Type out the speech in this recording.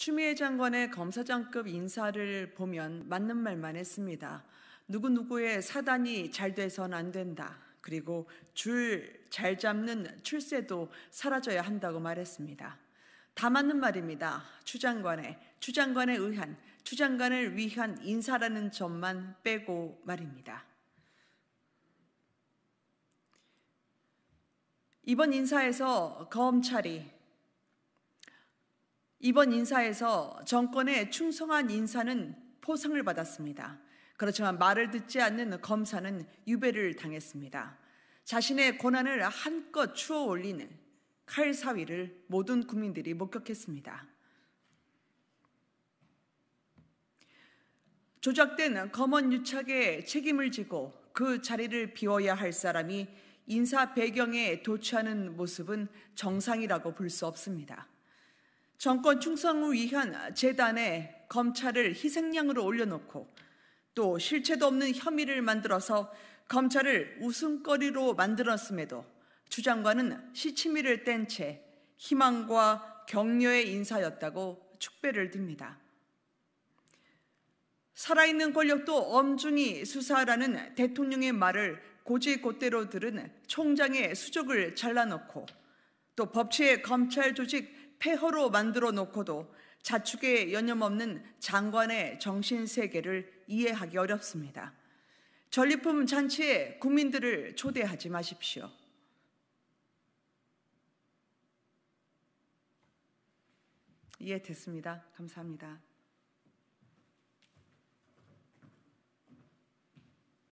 추미애 장관의 검사장급 인사를 보면 맞는 말만 했습니다. 누구누구의 사단이 잘 돼선 안 된다. 그리고 줄 잘 잡는 출세도 사라져야 한다고 말했습니다. 다 맞는 말입니다. 추장관의, 추장관에 의한, 추장관을 위한 인사라는 점만 빼고 말입니다. 이번 인사에서 검찰이 이번 인사에서 정권에 충성한 인사는 포상을 받았습니다. 그렇지만 말을 듣지 않는 검사는 유배를 당했습니다. 자신의 고난을 한껏 추어 올리는 칼사위를 모든 국민들이 목격했습니다. 조작된 검언 유착에 책임을 지고 그 자리를 비워야 할 사람이 인사 배경에 도취하는 모습은 정상이라고 볼 수 없습니다. 정권 충성을 위한 재단에 검찰을 희생양으로 올려놓고 또 실체도 없는 혐의를 만들어서 검찰을 웃음거리로 만들었음에도 주장관은 시치미를 뗀 채 희망과 격려의 인사였다고 축배를 듭니다. 살아있는 권력도 엄중히 수사라는 하 대통령의 말을 고지곳대로 들은 총장의 수족을 잘라놓고 또 법치의 검찰 조직 폐허로 만들어 놓고도 자축에 여념없는 장관의 정신 세계를 이해하기 어렵습니다. 전리품 잔치에 국민들을 초대하지 마십시오. 이해됐습니다. 감사합니다.